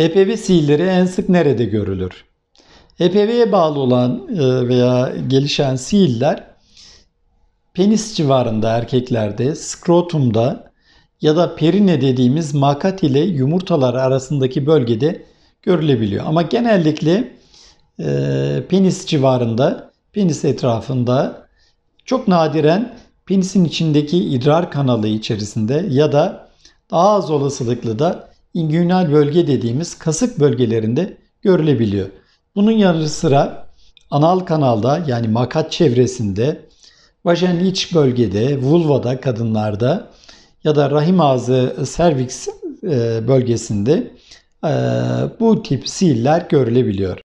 EPV sihirleri en sık nerede görülür? EPV'ye bağlı olan e, veya gelişen sihirler penis civarında erkeklerde, skrotumda ya da perine dediğimiz makat ile yumurtalar arasındaki bölgede görülebiliyor. Ama genellikle e, penis civarında, penis etrafında çok nadiren penisin içindeki idrar kanalı içerisinde ya da daha az olasılıklı da inguinal bölge dediğimiz kasık bölgelerinde görülebiliyor. Bunun yanı sıra anal kanalda yani makat çevresinde, vajen iç bölgede, vulvada kadınlarda ya da rahim ağzı serviks e, bölgesinde e, bu tip sihirler görülebiliyor.